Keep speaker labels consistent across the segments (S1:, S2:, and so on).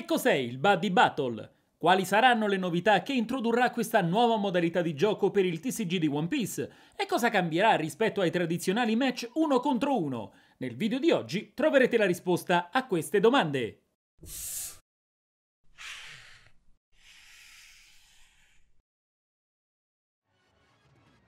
S1: Che cos'è il Buddy Battle? Quali saranno le novità che introdurrà questa nuova modalità di gioco per il TCG di One Piece? E cosa cambierà rispetto ai tradizionali match uno contro uno? Nel video di oggi troverete la risposta a queste domande.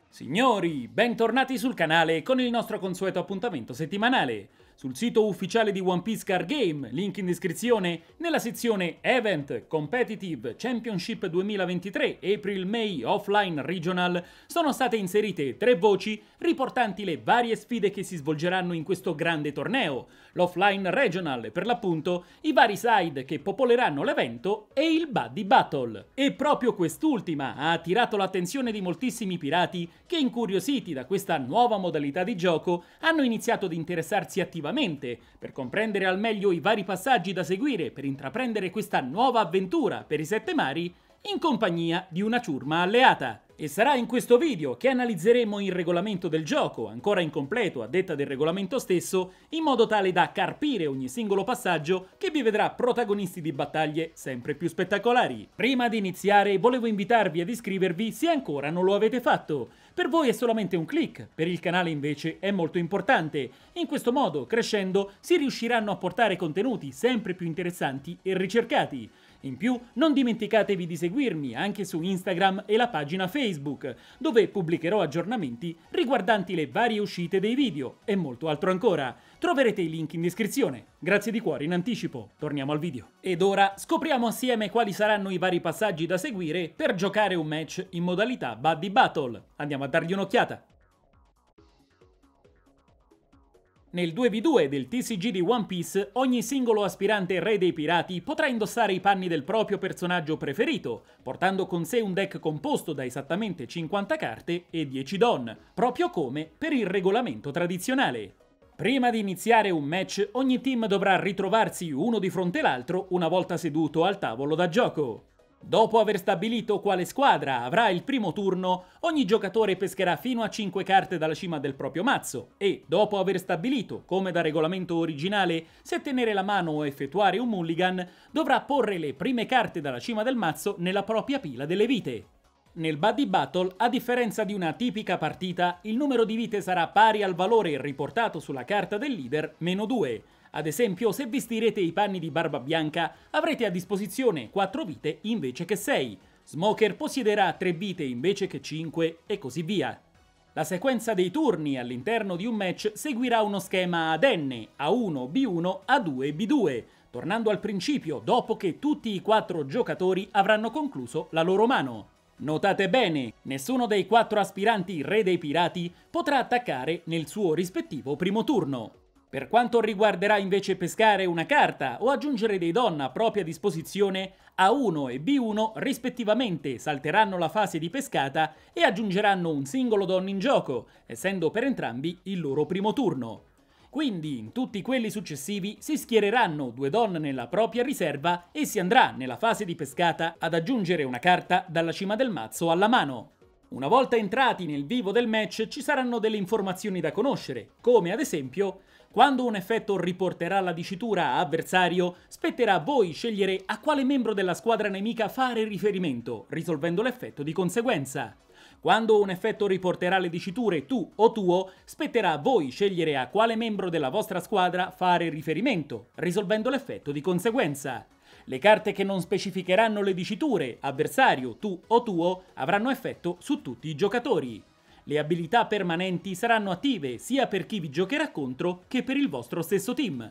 S1: Signori, bentornati sul canale con il nostro consueto appuntamento settimanale sul sito ufficiale di One Piece Car Game, link in descrizione, nella sezione Event Competitive Championship 2023 April-May Offline Regional sono state inserite tre voci riportanti le varie sfide che si svolgeranno in questo grande torneo, l'Offline Regional e per l'appunto i vari side che popoleranno l'evento e il Buddy Battle. E proprio quest'ultima ha attirato l'attenzione di moltissimi pirati che incuriositi da questa nuova modalità di gioco hanno iniziato ad interessarsi attivamente nuovamente, per comprendere al meglio i vari passaggi da seguire per intraprendere questa nuova avventura per i sette mari, in compagnia di una ciurma alleata. E sarà in questo video che analizzeremo il regolamento del gioco, ancora incompleto a detta del regolamento stesso, in modo tale da carpire ogni singolo passaggio che vi vedrà protagonisti di battaglie sempre più spettacolari. Prima di iniziare volevo invitarvi ad iscrivervi se ancora non lo avete fatto. Per voi è solamente un click, per il canale invece è molto importante. In questo modo, crescendo, si riusciranno a portare contenuti sempre più interessanti e ricercati. In più, non dimenticatevi di seguirmi anche su Instagram e la pagina Facebook, dove pubblicherò aggiornamenti riguardanti le varie uscite dei video e molto altro ancora. Troverete i link in descrizione. Grazie di cuore in anticipo, torniamo al video. Ed ora scopriamo assieme quali saranno i vari passaggi da seguire per giocare un match in modalità Buddy Battle. Andiamo a dargli un'occhiata. Nel 2v2 del TCG di One Piece, ogni singolo aspirante re dei pirati potrà indossare i panni del proprio personaggio preferito, portando con sé un deck composto da esattamente 50 carte e 10 don, proprio come per il regolamento tradizionale. Prima di iniziare un match, ogni team dovrà ritrovarsi uno di fronte all'altro una volta seduto al tavolo da gioco. Dopo aver stabilito quale squadra avrà il primo turno, ogni giocatore pescherà fino a 5 carte dalla cima del proprio mazzo e, dopo aver stabilito, come da regolamento originale, se tenere la mano o effettuare un mulligan, dovrà porre le prime carte dalla cima del mazzo nella propria pila delle vite. Nel Buddy Battle, a differenza di una tipica partita, il numero di vite sarà pari al valore riportato sulla carta del leader meno 2. Ad esempio, se vestirete i panni di Barba Bianca, avrete a disposizione 4 vite invece che 6. Smoker possiederà 3 vite invece che 5 e così via. La sequenza dei turni all'interno di un match seguirà uno schema ad N, A1, B1, A2, B2, tornando al principio dopo che tutti i quattro giocatori avranno concluso la loro mano. Notate bene, nessuno dei quattro aspiranti re dei pirati potrà attaccare nel suo rispettivo primo turno. Per quanto riguarderà invece pescare una carta o aggiungere dei don a propria disposizione, A1 e B1 rispettivamente salteranno la fase di pescata e aggiungeranno un singolo don in gioco, essendo per entrambi il loro primo turno. Quindi in tutti quelli successivi si schiereranno due donne nella propria riserva e si andrà nella fase di pescata ad aggiungere una carta dalla cima del mazzo alla mano. Una volta entrati nel vivo del match ci saranno delle informazioni da conoscere, come ad esempio quando un effetto riporterà la dicitura a avversario, spetterà a voi scegliere a quale membro della squadra nemica fare riferimento, risolvendo l'effetto di conseguenza. Quando un effetto riporterà le diciture tu o tuo, spetterà a voi scegliere a quale membro della vostra squadra fare riferimento, risolvendo l'effetto di conseguenza. Le carte che non specificheranno le diciture avversario, tu o tuo avranno effetto su tutti i giocatori. Le abilità permanenti saranno attive sia per chi vi giocherà contro che per il vostro stesso team.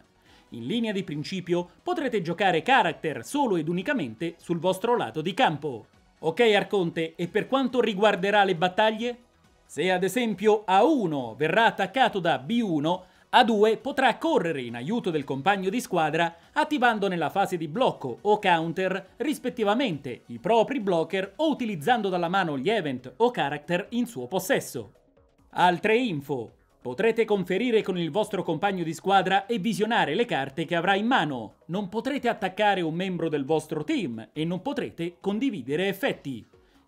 S1: In linea di principio potrete giocare character solo ed unicamente sul vostro lato di campo. Ok Arconte, e per quanto riguarderà le battaglie? Se ad esempio A1 verrà attaccato da B1, a2 potrà correre in aiuto del compagno di squadra attivando nella fase di blocco o counter rispettivamente i propri blocker o utilizzando dalla mano gli event o character in suo possesso. Altre info Potrete conferire con il vostro compagno di squadra e visionare le carte che avrà in mano. Non potrete attaccare un membro del vostro team e non potrete condividere effetti.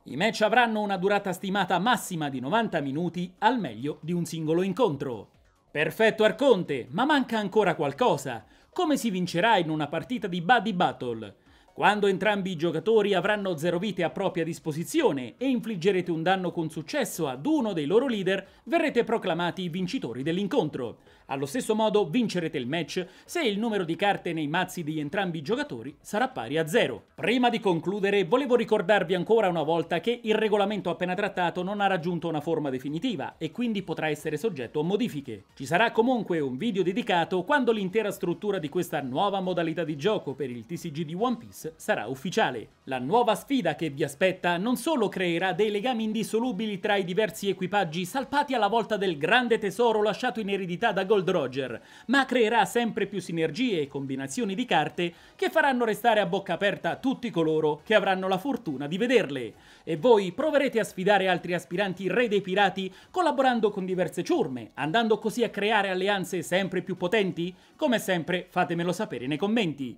S1: I match avranno una durata stimata massima di 90 minuti al meglio di un singolo incontro. Perfetto Arconte, ma manca ancora qualcosa. Come si vincerà in una partita di Buddy Battle? Quando entrambi i giocatori avranno 0 vite a propria disposizione e infliggerete un danno con successo ad uno dei loro leader, verrete proclamati vincitori dell'incontro. Allo stesso modo vincerete il match se il numero di carte nei mazzi di entrambi i giocatori sarà pari a 0. Prima di concludere volevo ricordarvi ancora una volta che il regolamento appena trattato non ha raggiunto una forma definitiva e quindi potrà essere soggetto a modifiche. Ci sarà comunque un video dedicato quando l'intera struttura di questa nuova modalità di gioco per il TCG di One Piece sarà ufficiale. La nuova sfida che vi aspetta non solo creerà dei legami indissolubili tra i diversi equipaggi salpati alla volta del grande tesoro lasciato in eredità da Gold Roger, ma creerà sempre più sinergie e combinazioni di carte che faranno restare a bocca aperta tutti coloro che avranno la fortuna di vederle. E voi proverete a sfidare altri aspiranti re dei pirati collaborando con diverse ciurme, andando così a creare alleanze sempre più potenti? Come sempre fatemelo sapere nei commenti.